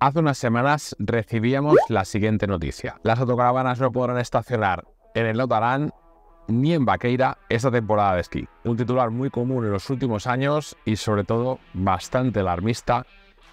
Hace unas semanas recibíamos la siguiente noticia. Las autocaravanas no podrán estacionar en el Lotarán ni en Vaqueira esta temporada de esquí. Un titular muy común en los últimos años y sobre todo bastante alarmista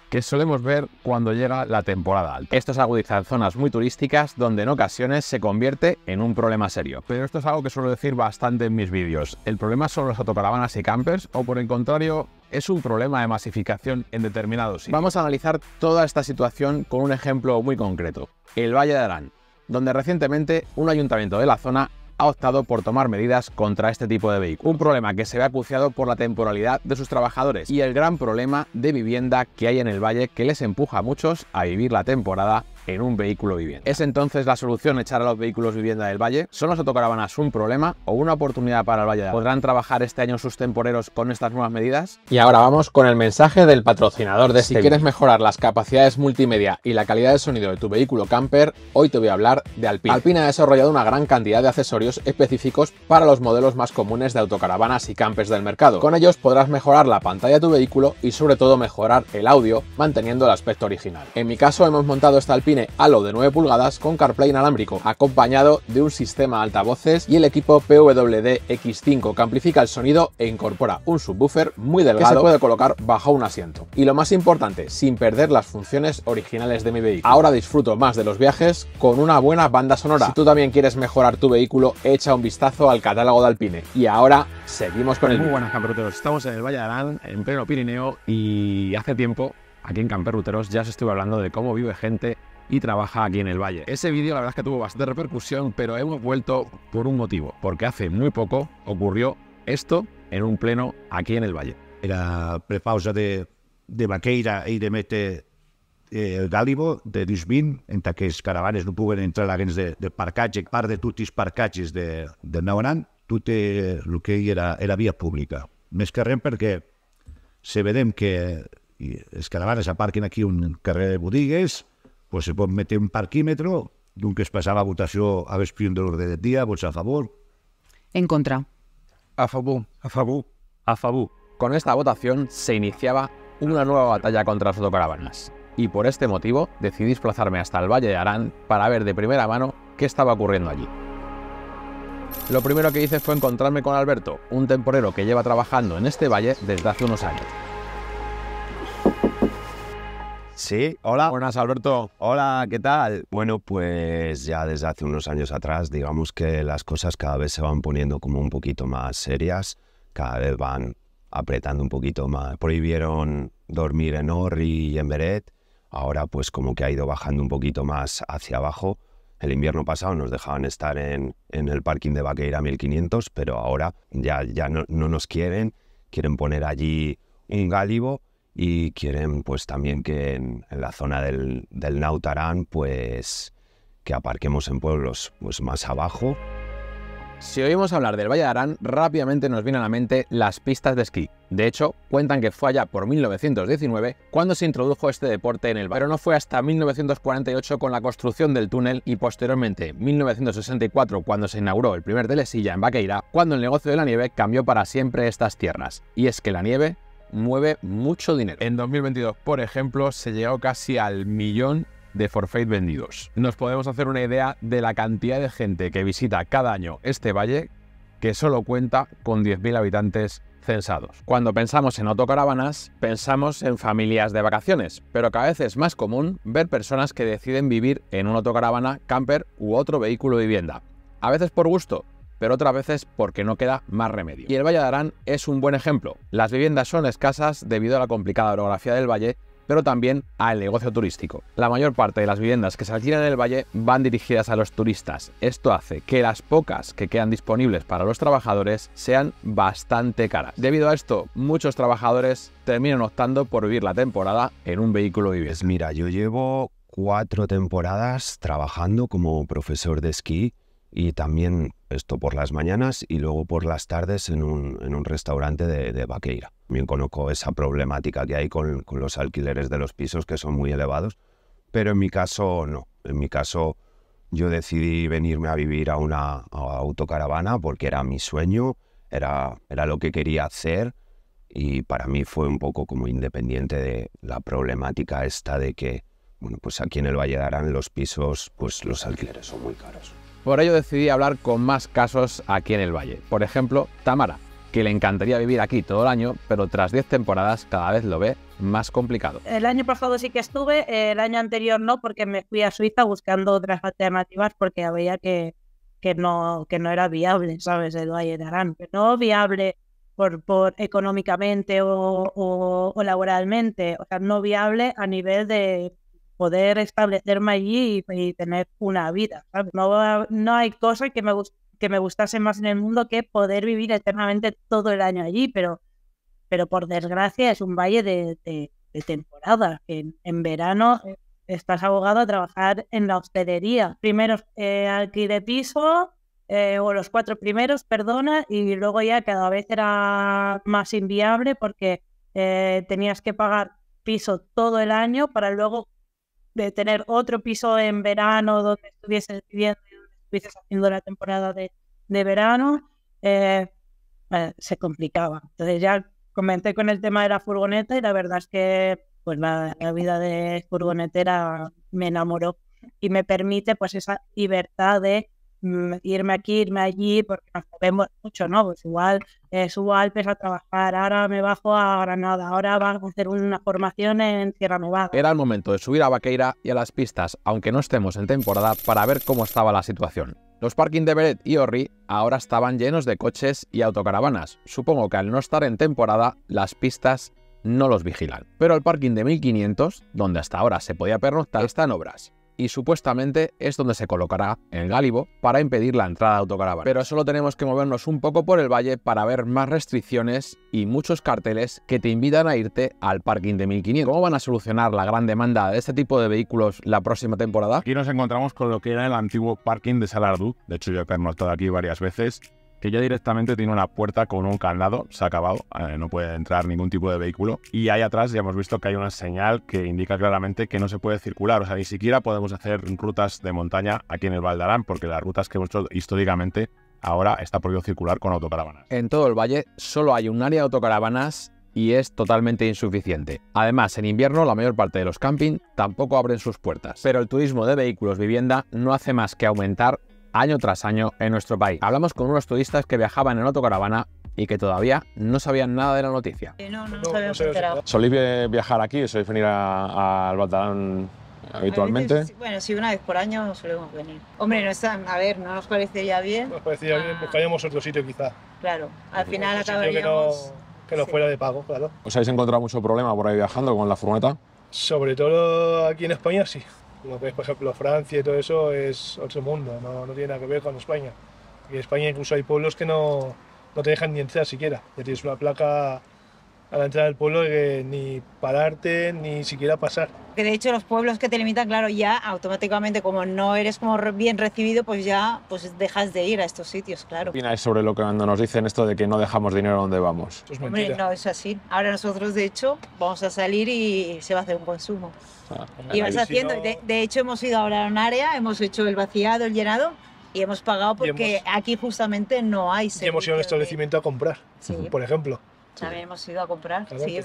que solemos ver cuando llega la temporada alta. Esto se agudiza en zonas muy turísticas donde en ocasiones se convierte en un problema serio. Pero esto es algo que suelo decir bastante en mis vídeos. El problema son las autocaravanas y campers o por el contrario ¿Es un problema de masificación en determinados sitios? Vamos a analizar toda esta situación con un ejemplo muy concreto, el Valle de Arán, donde recientemente un ayuntamiento de la zona ha optado por tomar medidas contra este tipo de vehículos. Un problema que se ve acuciado por la temporalidad de sus trabajadores y el gran problema de vivienda que hay en el valle que les empuja a muchos a vivir la temporada en un vehículo vivienda. ¿Es entonces la solución echar a los vehículos vivienda del Valle? ¿Son los autocaravanas un problema o una oportunidad para el Valle ¿Podrán trabajar este año sus temporeros con estas nuevas medidas? Y ahora vamos con el mensaje del patrocinador de este Si quieres mejorar las capacidades multimedia y la calidad de sonido de tu vehículo camper, hoy te voy a hablar de Alpine. Alpine ha desarrollado una gran cantidad de accesorios específicos para los modelos más comunes de autocaravanas y campers del mercado. Con ellos podrás mejorar la pantalla de tu vehículo y sobre todo mejorar el audio manteniendo el aspecto original. En mi caso hemos montado esta Alpina cine Halo de 9 pulgadas con CarPlay inalámbrico, acompañado de un sistema altavoces y el equipo PWD-X5 que amplifica el sonido e incorpora un subwoofer muy delgado que se puede colocar bajo un asiento. Y lo más importante, sin perder las funciones originales de mi vehículo. Ahora disfruto más de los viajes con una buena banda sonora. Si tú también quieres mejorar tu vehículo, echa un vistazo al catálogo de Alpine. Y ahora seguimos con el... Muy buenas camperuteros, estamos en el Valle de Arán, en pleno Pirineo y hace tiempo aquí en Camperuteros ya os estuve hablando de cómo vive gente y trabaja aquí en el Valle. Ese vídeo la verdad es que tuvo bastante repercusión, pero hemos vuelto por un motivo, porque hace muy poco ocurrió esto en un pleno aquí en el Valle. Era prepausa de, de Vaqueira y de Mete el eh, Gálibo de 2020, en que los caravanes no pueden entrar a gens de, de parcatge, par de tutis parcaches de, de todo lo lo que era, era vía pública. Me que porque se ve que los caravanes aparquen aquí un carrer de botigues, pues se puede meter un parquímetro d'un que es votación, a votació a vesprint de orden del día, a favor. En contra. A favor. A favor. A favor. Con esta votación se iniciaba una nueva batalla contra las autocaravanas. Y por este motivo decidí desplazarme hasta el Valle de Arán para ver de primera mano qué estaba ocurriendo allí. Lo primero que hice fue encontrarme con Alberto, un temporero que lleva trabajando en este valle desde hace unos años. Sí, hola. Buenas, Alberto. Hola, ¿qué tal? Bueno, pues ya desde hace unos años atrás, digamos que las cosas cada vez se van poniendo como un poquito más serias, cada vez van apretando un poquito más. Prohibieron dormir en Orri y en Beret, ahora pues como que ha ido bajando un poquito más hacia abajo. El invierno pasado nos dejaban estar en, el parking de Baqueira 1500, pero ahora ya, ya no, no nos quieren, quieren poner allí un gálibo y quieren pues también que en, la zona del, del, Nautarán pues que aparquemos en pueblos pues más abajo. Si oímos hablar del Valle de Arán, rápidamente nos vienen a la mente las pistas de esquí. De hecho, cuentan que fue allá por 1919 cuando se introdujo este deporte en el valle. no fue hasta 1948 con la construcción del túnel y posteriormente 1964 cuando se inauguró el primer telesilla en Vaqueira, cuando el negocio de la nieve cambió para siempre estas tierras. Y es que la nieve mueve mucho dinero. En 2022, por ejemplo, se llegó casi al millón de forfait vendidos. Nos podemos hacer una idea de la cantidad de gente que visita cada año este valle que solo cuenta con 10.000 habitantes censados. Cuando pensamos en autocaravanas, pensamos en familias de vacaciones, pero cada vez es más común ver personas que deciden vivir en un autocaravana, camper u otro vehículo de vivienda. A veces por gusto, pero otras veces porque no queda más remedio. Y el Valle de Arán es un buen ejemplo. Las viviendas son escasas debido a la complicada orografía del valle, pero también al negocio turístico. La mayor parte de las viviendas que se alquilan en el valle van dirigidas a los turistas. Esto hace que las pocas que quedan disponibles para los trabajadores sean bastante caras. Debido a esto, muchos trabajadores terminan optando por vivir la temporada en un vehículo viviente. Pues mira, yo llevo cuatro temporadas trabajando como profesor de esquí y también esto por las mañanas y luego por las tardes en un, restaurante de, de, Vaqueira. También conozco esa problemática que hay con, los alquileres de los pisos que son muy elevados, pero en mi caso no. En mi caso yo decidí venirme a vivir a una autocaravana porque era mi sueño, era, era lo que quería hacer y para mí fue un poco como independiente de la problemática esta de que, bueno, pues aquí en el Valle de Arán los pisos, pues los alquileres son muy caros. Por ello decidí hablar con más casos aquí en el Valle. Por ejemplo, Tamara, que le encantaría vivir aquí todo el año, pero tras 10 temporadas cada vez lo ve más complicado. El año pasado sí que estuve, el año anterior no, porque me fui a Suiza buscando otras alternativas porque veía que, que, no, que no era viable, ¿sabes? El Valle de Arán, no viable por, por económicamente o, laboralmente, o sea, no viable a nivel de poder establecerme allí y, tener una vida. No, hay cosa que me, que me gustase más en el mundo que poder vivir eternamente todo el año allí, pero, pero por desgracia es un valle de, temporada. En, verano eh, estás abogado a trabajar en la hospedería. Primero eh, alquilé piso, eh, o los cuatro primeros, perdona, y luego ya cada vez era más inviable porque eh, tenías que pagar piso todo el año para luego de tener otro piso en verano donde estuviese viviendo, donde estuvieses haciendo la temporada de, de verano, eh, eh, se complicaba. Entonces ya comencé con el tema de la furgoneta y la verdad es que pues la, la vida de furgonetera me enamoró y me permite pues esa libertad de Mm, irme aquí, irme allí, porque nos movemos mucho, ¿no? Pues igual eh, subo a Alpes a trabajar, ahora me bajo a Granada, ahora va a hacer una formación en Sierra Nevada. Era el momento de subir a Vaqueira y a las pistas, aunque no estemos en temporada, para ver cómo estaba la situación. Los parkings de Beret y Orri ahora estaban llenos de coches y autocaravanas. Supongo que al no estar en temporada, las pistas no los vigilan. Pero el parking de 1500, donde hasta ahora se podía pernoctar, está en obras y supuestamente es donde se colocará el gálibo para impedir la entrada de autocaravanas. Pero solo tenemos que movernos un poco por el valle para ver más restricciones y muchos carteles que te invitan a irte al parking de 1500. ¿Cómo van a solucionar la gran demanda de este tipo de vehículos la próxima temporada? Aquí nos encontramos con lo que era el antiguo parking de Salardú. De hecho, yo he estado aquí varias veces que ya directamente tiene una puerta con un candado, se ha acabado, eh, no puede entrar ningún tipo de vehículo. Y ahí atrás ya hemos visto que hay una señal que indica claramente que no se puede circular, o sea, ni siquiera podemos hacer rutas de montaña aquí en el Valdarán, porque las rutas que hemos hecho históricamente ahora está prohibido circular con autocaravanas. En todo el valle solo hay un área de autocaravanas y es totalmente insuficiente. Además, en invierno la mayor parte de los camping tampoco abren sus puertas, pero el turismo de vehículos vivienda no hace más que aumentar año tras año en nuestro país. Hablamos con unos turistas que viajaban en autocaravana y que todavía no sabían nada de la noticia. Eh, no, no, nos habíamos enterado. ¿Solís viajar aquí? ¿Solís venir al Batalán habitualmente? bueno, sí, una vez por año solemos venir. Hombre, no están, a ver, no nos parecería bien. Nos parecería bien, ah. buscaríamos otro sitio quizá. Claro, al final acabaríamos... Que no, fuera de pago, claro. ¿Os habéis encontrado mucho problema por ahí viajando con la furgoneta? Sobre todo aquí en España, sí. Lo que por ejemplo, Francia y todo eso es otro mundo, no, no tiene nada que ver con España. Y en España incluso hay pueblos que no, no te dejan ni entrar siquiera, ya tienes una placa a la entrada del pueblo eh, ni pararte ni siquiera pasar. Que De hecho, los pueblos que te limitan, claro, ya automáticamente como no eres como bien recibido, pues ya pues dejas de ir a estos sitios, claro. ¿Qué opináis sobre lo que cuando nos dicen esto de que no dejamos dinero donde vamos? es Hombre, no, es así. Ahora nosotros, de hecho, vamos a salir y se va a hacer un consumo. y vas haciendo, de, hecho, hemos ido ahora a un área, hemos hecho el vaciado, el llenado, y hemos pagado porque aquí justamente no hay Y hemos ido a un establecimiento a comprar, por ejemplo. Ya hemos ido a comprar. sí,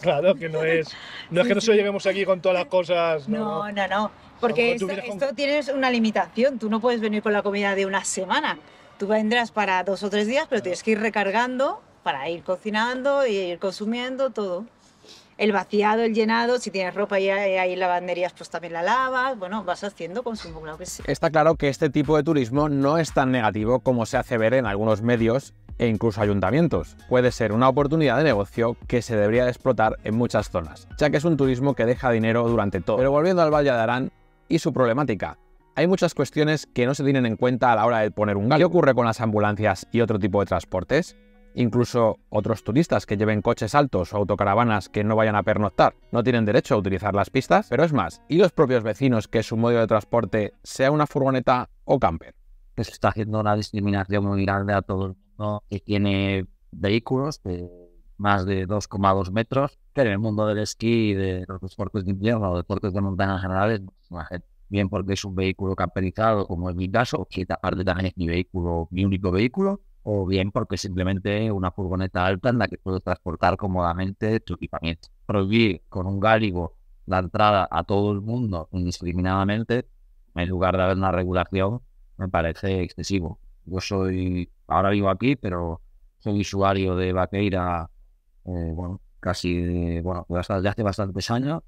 claro que no es. No es que nosotros lleguemos aquí con todas las cosas. No, no, no. porque esto, tienes una limitación. Tú no puedes venir con la comida de una semana. Tú vendrás para dos o tres días, pero tienes que ir recargando para ir cocinando y ir consumiendo todo. El vaciado, el llenado, si tienes ropa y hay lavanderías, pues también la lavas. Bueno, vas haciendo consumo, Está claro que este tipo de turismo no es tan negativo como se hace ver en algunos medios e incluso ayuntamientos. Puede ser una oportunidad de negocio que se debería explotar en muchas zonas, ya que es un turismo que deja dinero durante todo. Pero volviendo al Valle de Arán y su problemática, hay muchas cuestiones que no se tienen en cuenta a la hora de poner un gasto ¿Qué ocurre con las ambulancias y otro tipo de transportes? Incluso otros turistas que lleven coches altos o autocaravanas que no vayan a pernoctar no tienen derecho a utilizar las pistas, pero es más, y los propios vecinos que su modo de transporte sea una furgoneta o camper. Se está haciendo una discriminación muy grande a todo que tiene vehículos de más de 2,2 metros, que en el mundo del esquí, de los deportes de invierno o deportes de montaña general, bien porque es un vehículo camperizado, como es mi caso, que aparte también es mi vehículo, mi único vehículo, o bien porque simplemente una furgoneta alta en la que puedo transportar cómodamente tu equipamiento. Prohibir con un gáligo la entrada a todo el mundo indiscriminadamente, en lugar de haber una regulación, me parece excesivo. Yo soy ahora vivo aquí, pero soy usuario de Vaqueira, eh, bueno, casi, bueno, ya hace bastantes años,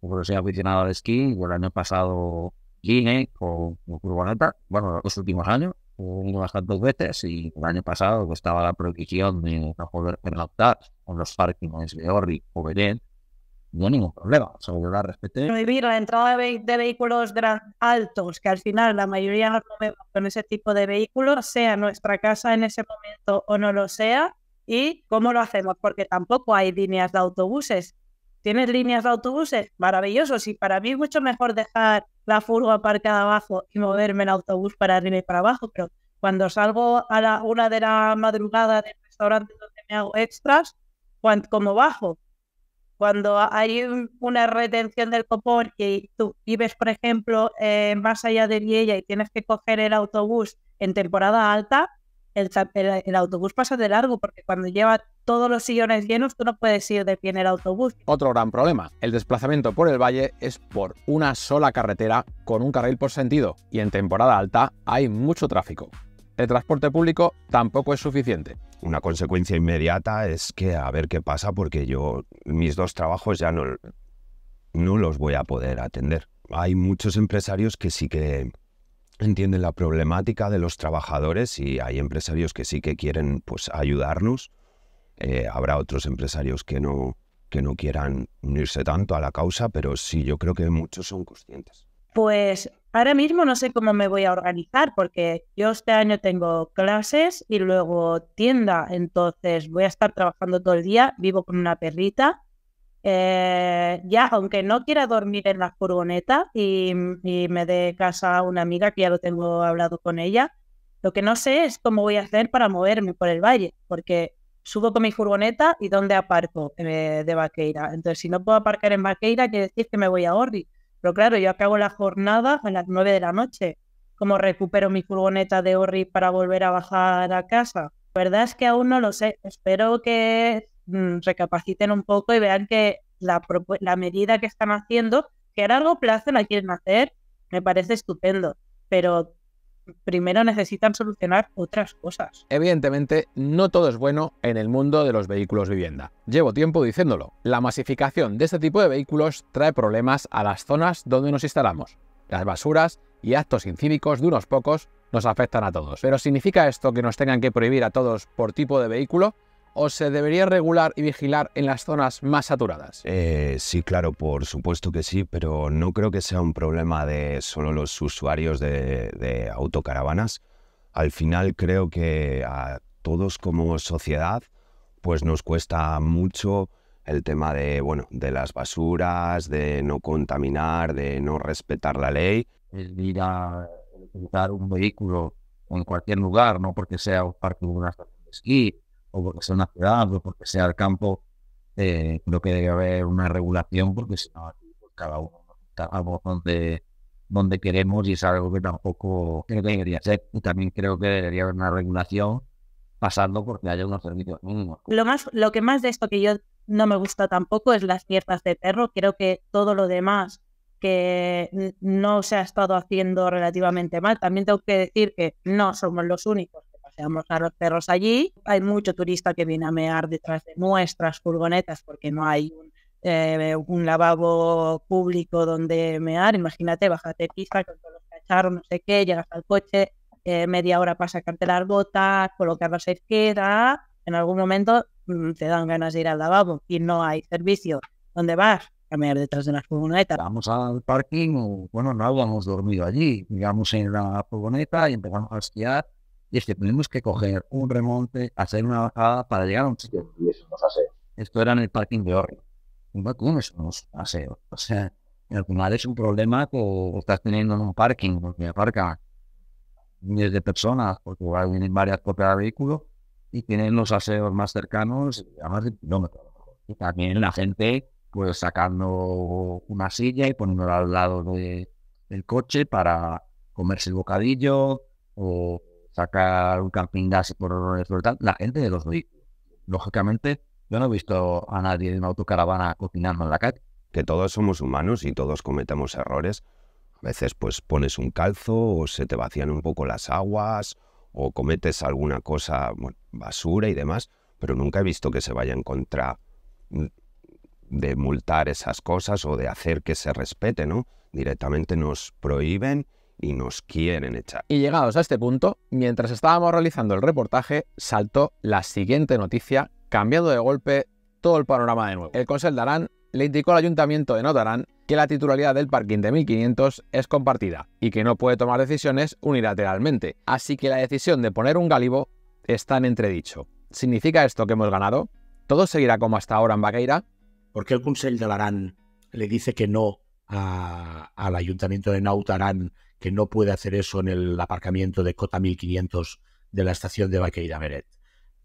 porque soy aficionado al esquí, el año pasado Guinea o, Curbaneta, bueno, los últimos años, unas dos veces, y el año pasado estaba la prohibición de no poder Octar, con los parkings de Orri o Belén, no ningún problema, seguro la respeté. Prohibir la entrada de, vehículos altos, que al final la mayoría nos movemos con ese tipo de vehículos, sea nuestra casa en ese momento o no lo sea, y cómo lo hacemos, porque tampoco hay líneas de autobuses. ¿Tienes líneas de autobuses? Maravilloso, sí, para mí es mucho mejor dejar la furgo aparcada abajo y moverme en autobús para arriba y para abajo, pero cuando salgo a la una de la madrugada del restaurante donde me hago extras, cuando, como bajo, cuando hay una retención del copón y tú vives, por ejemplo, eh, más allá de Viella y tienes que coger el autobús en temporada alta, el, el, autobús pasa de largo porque cuando lleva todos los sillones llenos tú no puedes ir de pie en el autobús. Otro gran problema, el desplazamiento por el valle es por una sola carretera con un carril por sentido y en temporada alta hay mucho tráfico el transporte público tampoco es suficiente. Una consecuencia inmediata es que a ver qué pasa porque yo mis dos trabajos ya no, no los voy a poder atender. Hay muchos empresarios que sí que entienden la problemática de los trabajadores y hay empresarios que sí que quieren pues, ayudarnos. Eh, habrá otros empresarios que no, que no quieran unirse tanto a la causa, pero sí, yo creo que muchos son conscientes. Pues Ahora mismo no sé cómo me voy a organizar porque yo este año tengo clases y luego tienda, entonces voy a estar trabajando todo el día, vivo con una perrita. Eh, ya, aunque no quiera dormir en la furgoneta y, me dé casa a una amiga que ya lo tengo hablado con ella, lo que no sé es cómo voy a hacer para moverme por el valle, porque subo con mi furgoneta y dónde aparco eh, de Vaqueira. Entonces, si no puedo aparcar en Vaqueira, quiere decir que me voy a Orri pero claro, yo acabo la jornada a las 9 de la noche. como recupero mi furgoneta de Orri para volver a bajar a casa? La verdad es que aún no lo sé. Espero que mm, recapaciten un poco y vean que la, la medida que están haciendo, que a largo plazo la quieren hacer, me parece estupendo. Pero primero necesitan solucionar otras cosas. Evidentemente, no todo es bueno en el mundo de los vehículos vivienda. Llevo tiempo diciéndolo. La masificación de este tipo de vehículos trae problemas a las zonas donde nos instalamos. Las basuras y actos incívicos de unos pocos nos afectan a todos. Pero ¿significa esto que nos tengan que prohibir a todos por tipo de vehículo? o se debería regular y vigilar en las zonas más saturadas? Eh, sí, claro, por supuesto que sí, pero no creo que sea un problema de solo los usuarios de, autocaravanas. Al final creo que a todos como sociedad pues nos cuesta mucho el tema de, bueno, de las basuras, de no contaminar, de no respetar la ley. Es ir a utilizar un vehículo en cualquier lugar, no porque sea un parque o una estación de esquí o porque sea una ciudad, o porque sea el campo, eh, creo que debe haber una regulación porque si no, pues, cada uno está donde, donde queremos y es algo que tampoco debería ser. Y también creo que debería haber una regulación pasando porque haya unos servicios mínimos. Lo, más, lo que más de esto que yo no me gusta tampoco es las fiestas de perro. Creo que todo lo demás que no se ha estado haciendo relativamente mal. También tengo que decir que no somos los únicos vamos a los perros allí. Hay mucho turista que viene a mear detrás de nuestras furgonetas porque no hay un, eh, lavabo público donde mear. Imagínate, bájate pista con todos los cacharros, no sé qué, llegas al coche, eh, media hora para sacarte las gotas, colocar la izquierda, en algún momento mm, te dan ganas de ir al lavabo y no hay servicio. ¿Dónde vas? a mear detrás de las furgoneta. Vamos al parking bueno, no habíamos dormido allí. Llegamos en la furgoneta y empezamos a esquiar y es que tenemos que coger un remonte, hacer una bajada para llegar a un sitio. Y eso no es aseo. Esto era en el parking de Orri. Un eso es un aseo? O sea, al final es un problema que estás teniendo en un parking, porque aparca miles de personas, porque vienen varias copias de vehículo y tienen los aseos más cercanos a más de kilómetros. Y también la gente, pues sacando una silla y poniéndola al lado de, del coche para comerse el bocadillo o sacar un camping gas por tal, la gente de los vehículos. Lógicamente, yo no he visto a nadie en una autocaravana cocinando en la calle. Que todos somos humanos y todos cometemos errores. A veces pues pones un calzo o se te vacían un poco las aguas o cometes alguna cosa, bueno, basura y demás, pero nunca he visto que se vaya en contra de multar esas cosas o de hacer que se respete, ¿no? Directamente nos prohíben y nos quieren echar. Y llegados a este punto, mientras estábamos realizando el reportaje, saltó la siguiente noticia, cambiando de golpe todo el panorama de nuevo. El Consell de Arán le indicó al Ayuntamiento de Notarán que la titularidad del parking de 1500 es compartida y que no puede tomar decisiones unilateralmente, así que la decisión de poner un gálibo está en entredicho. ¿Significa esto que hemos ganado? ¿Todo seguirá como hasta ahora en Baqueira? ¿Por qué el Consell de Arán le dice que no al Ayuntamiento de Nautarán que no puede hacer eso en el aparcamiento de Cota 1500 de la estación de Baqueira Meret,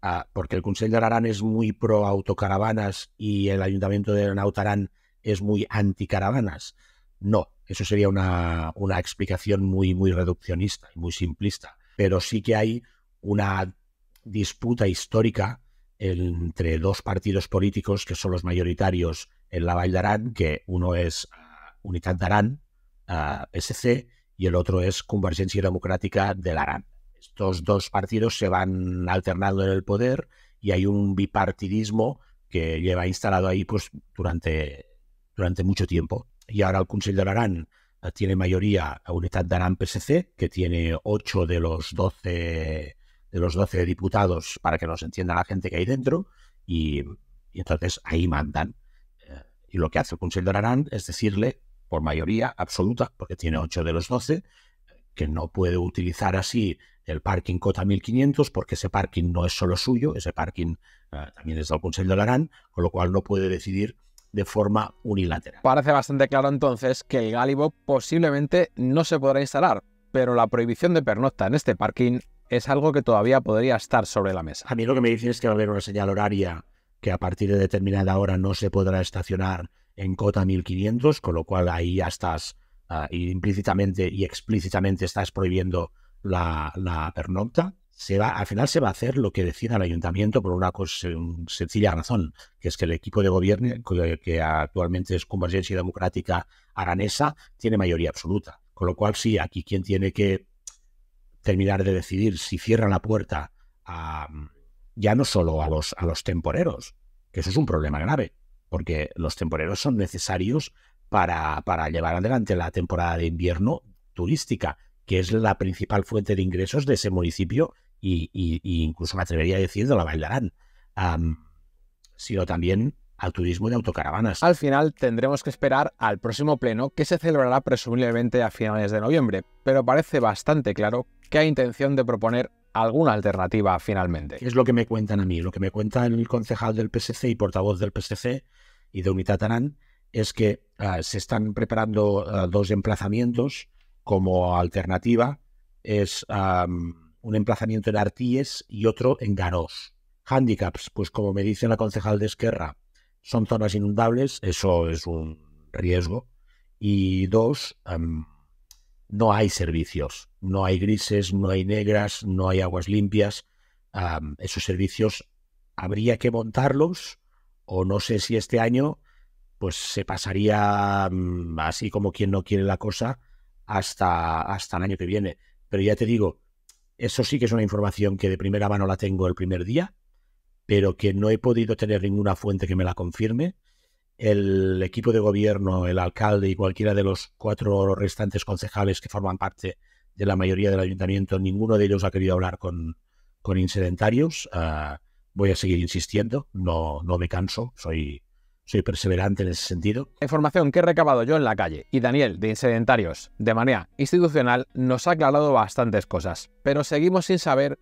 ah, porque el Consejo de Ararán es muy pro autocaravanas y el Ayuntamiento de Nautarán es muy caravanas No, eso sería una, explicación muy, muy reduccionista y muy simplista. Pero sí que hay una disputa histórica entre dos partidos políticos que son los mayoritarios en la Vall d'Aran, que uno es ah, Unitat d'Aran, ah, SC, y el otro es Convergencia Democrática de ARAN. Estos dos partidos se van alternando en el poder y hay un bipartidismo que lleva instalado ahí pues, durante, durante mucho tiempo. Y ahora el Consejo de ARAN eh, tiene mayoría a Unidad Arán PSC, que tiene 8 de los 12 de los 12 diputados para que nos entienda la gente que hay dentro y, entonces ahí mandan. Eh, y lo que hace el Consejo de ARAN es decirle por mayoría absoluta, porque tiene 8 de los 12, que no puede utilizar así el parking Cota 1500 porque ese parking no es solo suyo, ese parking eh, también es del Consejo de Larán, con lo cual no puede decidir de forma unilateral. Parece bastante claro entonces que el Gálibo posiblemente no se podrá instalar, pero la prohibición de pernocta en este parking es algo que todavía podría estar sobre la mesa. A mí lo que me dicen es que va a haber una señal horaria que a partir de determinada hora no se podrá estacionar en cota 1500, con lo cual ahí ya estás ah, implícitamente y explícitamente estás prohibiendo la, la pernocta. Se va, al final se va a hacer lo que decida el ayuntamiento por una, cosa, eh, sencilla razón, que es que el equipo de gobierno, que, eh, que actualmente es Convergencia Democrática Aranesa, tiene mayoría absoluta. Con lo cual, sí, aquí quien tiene que terminar de decidir si cierran la puerta a, ya no solo a los, a los temporeros, que eso es un problema grave, porque los temporeros son necesarios para, llevar adelante la temporada de invierno turística, que es la principal fuente de ingresos de ese municipio y, incluso me atrevería a decir de la bailarán, sino también al turismo de autocaravanas. Al final tendremos que esperar al próximo pleno que se celebrará presumiblemente a finales de noviembre, pero parece bastante claro que hay intención de proponer alguna alternativa finalmente. Es lo que me cuentan a mí, lo que me cuentan el concejal del PSC y portavoz del PSC y de Unidad es que eh, se están preparando eh, dos emplazamientos como alternativa. Es un emplazamiento en Artíes y otro en Garós. Handicaps, pues como me dice la concejal de Esquerra, son zonas inundables, eso es un riesgo. Y dos, no hay servicios, no hay grises, no hay negras, no hay aguas limpias. esos servicios habría que montarlos o no sé si este año pues se pasaría mm, así como quien no quiere la cosa hasta, hasta el año que viene. Pero ya te digo, eso sí que es una información que de primera mano la tengo el primer día, pero que no he podido tener ninguna fuente que me la confirme el equipo de gobierno, el alcalde y cualquiera de los cuatro restantes concejales que forman parte de la mayoría del ayuntamiento, ninguno de ellos ha querido hablar con, con insedentarios. Ah, voy a seguir insistiendo, no, no me canso, soy, soy perseverante en ese sentido. La información que he recabado yo en la calle y Daniel de Insedentarios de manera institucional nos ha aclarado bastantes cosas, pero seguimos sin saber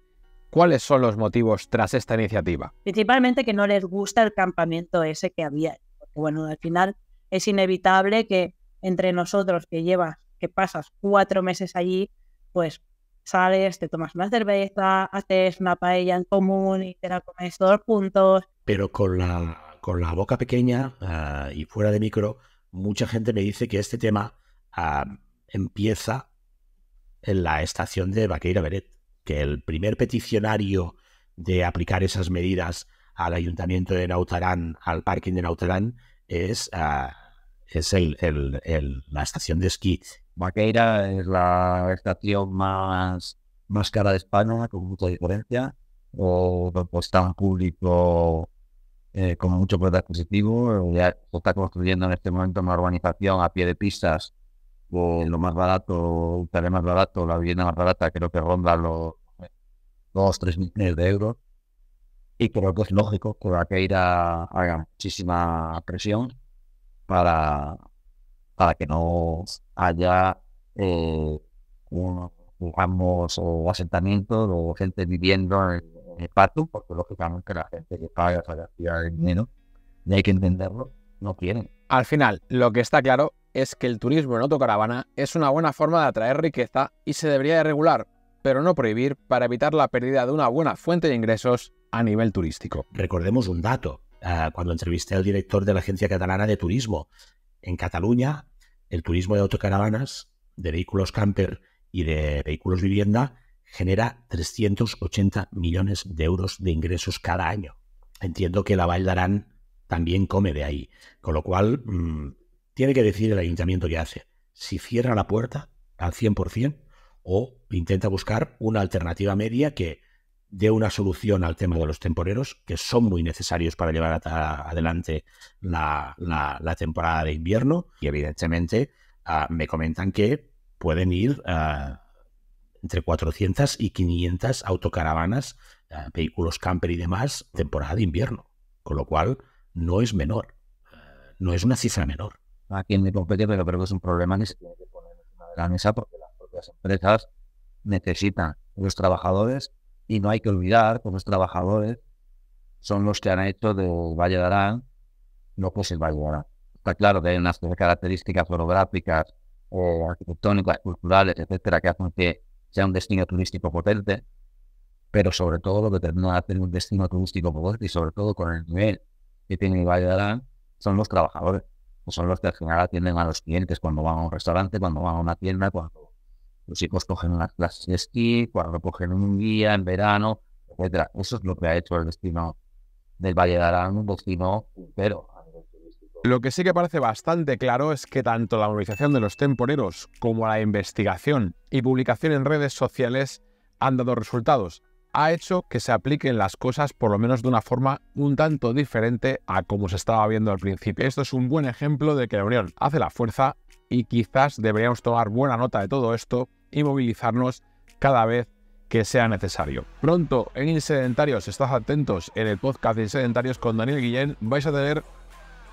cuáles son los motivos tras esta iniciativa. Principalmente que no les gusta el campamento ese que había bueno, al final es inevitable que entre nosotros que llevas, que pasas cuatro meses allí, pues sales, te tomas una cerveza, haces una paella en común y te la comes todos juntos. Pero con la, con la boca pequeña ah, y fuera de micro, mucha gente me dice que este tema ah, empieza en la estación de Vaqueira Beret, que el primer peticionario de aplicar esas medidas al ayuntamiento de Nautarán, al parking de Nautarán, es, ah, es el, el, la estación de esquí. Vaqueira es la estación más, más cara de España, con mucha diferencia, o, está un público eh, con mucho poder adquisitivo, ya está construyendo en este momento una urbanización a pie de pistas, o lo más barato, el más barato, la vivienda más barata, creo que ronda los 2 tres millones de euros y creo que es lógico que la queira muchísima presión para, para que no haya eh, unos ramos o asentamientos o gente viviendo en el pato, porque lógicamente la gente que paga para tirar el dinero, y hay que entenderlo, no quieren. Al final, lo que está claro es que el turismo en autocaravana es una buena forma de atraer riqueza y se debería regular, pero no prohibir, para evitar la pérdida de una buena fuente de ingresos a nivel turístico. Recordemos un dato. Eh, cuando entrevisté al director de la Agencia Catalana de Turismo, en Cataluña, el turismo de autocaravanas, de vehículos camper y de vehículos vivienda genera 380 millones de euros de ingresos cada año. Entiendo que la d'Aran... también come de ahí, con lo cual mm, tiene que decir el ayuntamiento qué hace. Si cierra la puerta al 100% o intenta buscar una alternativa media que de una solución al tema de los temporeros, que son muy necesarios para llevar adelante la, la, temporada de invierno. Y evidentemente ah, me comentan que pueden ir ah, entre 400 y 500 autocaravanas, ah, vehículos camper y demás, temporada de invierno. Con lo cual, no es menor. Eh, no es una cifra menor. A quien me compete, pero creo que es un problema que se tiene que poner en la mesa porque las propias empresas necesitan los trabajadores y no hay que olvidar que los trabajadores son los que han hecho de Valle de Arán lo que es el Valle de Arán. Está claro que hay unas características orográficas o arquitectónicas, culturales, etcétera, que hacen que sea un destino turístico potente, pero sobre todo lo que termina de tener un destino turístico potente y sobre todo con el nivel que tiene el Valle de Arán son los trabajadores, son los que al general atienden a los clientes cuando van a un restaurante, cuando van a una tienda, cuando los chicos cogen las esquí, cuando cogen un guía en verano, etcétera. Eso es lo que ha hecho el destino del Valle de Arán, un destino pero Lo que sí que parece bastante claro es que tanto la movilización de los temporeros como la investigación y publicación en redes sociales han dado resultados. Ha hecho que se apliquen las cosas por lo menos de una forma un tanto diferente a como se estaba viendo al principio. Esto es un buen ejemplo de que la unión hace la fuerza y quizás deberíamos tomar buena nota de todo esto y movilizarnos cada vez que sea necesario. Pronto en Insedentarios, estad atentos en el podcast de Insedentarios con Daniel Guillén, vais a tener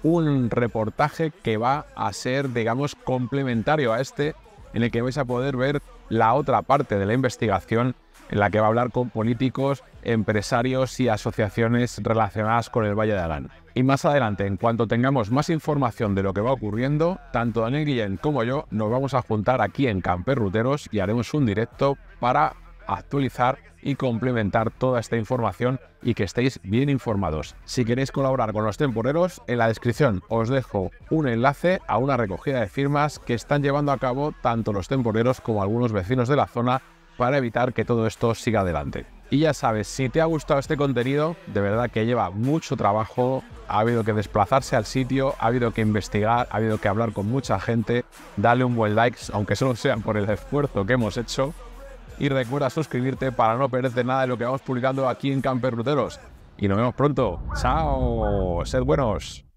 un reportaje que va a ser, digamos, complementario a este, en el que vais a poder ver la otra parte de la investigación en la que va a hablar con políticos, empresarios y asociaciones relacionadas con el Valle de Arán. Y más adelante, en cuanto tengamos más información de lo que va ocurriendo, tanto Daniel Guillén como yo nos vamos a juntar aquí en Camperruteros y haremos un directo para actualizar y complementar toda esta información y que estéis bien informados. Si queréis colaborar con los temporeros, en la descripción os dejo un enlace a una recogida de firmas que están llevando a cabo tanto los temporeros como algunos vecinos de la zona para evitar que todo esto siga adelante. Y ya sabes, si te ha gustado este contenido, de verdad que lleva mucho trabajo, ha habido que desplazarse al sitio, ha habido que investigar, ha habido que hablar con mucha gente, dale un buen like, aunque solo sea por el esfuerzo que hemos hecho. Y recuerda suscribirte para no perderte nada de lo que vamos publicando aquí en Camper Ruteros. Y nos vemos pronto. ¡Chao! ¡Sed buenos!